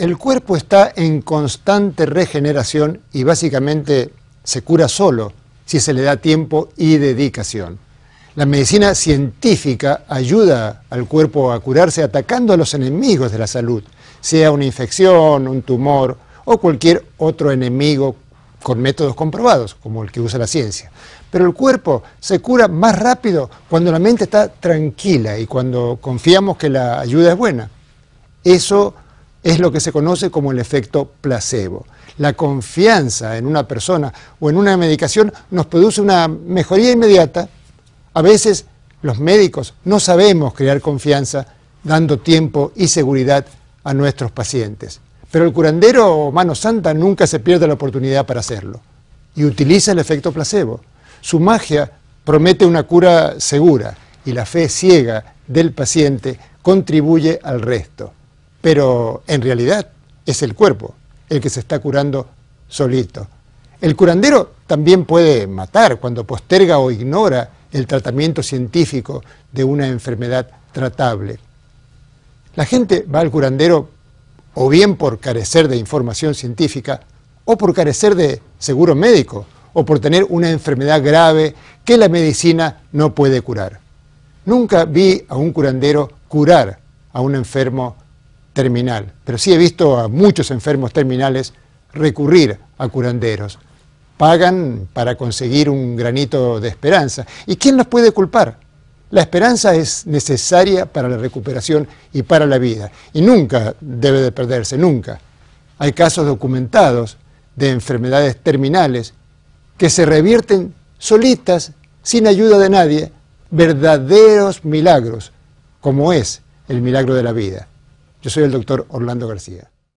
El cuerpo está en constante regeneración y básicamente se cura solo si se le da tiempo y dedicación. La medicina científica ayuda al cuerpo a curarse atacando a los enemigos de la salud, sea una infección, un tumor o cualquier otro enemigo con métodos comprobados, como el que usa la ciencia. Pero el cuerpo se cura más rápido cuando la mente está tranquila y cuando confiamos que la ayuda es buena. Eso es lo que se conoce como el efecto placebo. La confianza en una persona o en una medicación nos produce una mejoría inmediata. A veces los médicos no sabemos crear confianza dando tiempo y seguridad a nuestros pacientes. Pero el curandero o mano santa nunca se pierde la oportunidad para hacerlo y utiliza el efecto placebo. Su magia promete una cura segura y la fe ciega del paciente contribuye al resto pero en realidad es el cuerpo el que se está curando solito. El curandero también puede matar cuando posterga o ignora el tratamiento científico de una enfermedad tratable. La gente va al curandero o bien por carecer de información científica o por carecer de seguro médico o por tener una enfermedad grave que la medicina no puede curar. Nunca vi a un curandero curar a un enfermo terminal, pero sí he visto a muchos enfermos terminales recurrir a curanderos. Pagan para conseguir un granito de esperanza. ¿Y quién los puede culpar? La esperanza es necesaria para la recuperación y para la vida, y nunca debe de perderse, nunca. Hay casos documentados de enfermedades terminales que se revierten solitas, sin ayuda de nadie, verdaderos milagros, como es el milagro de la vida. Yo soy el doctor Orlando García.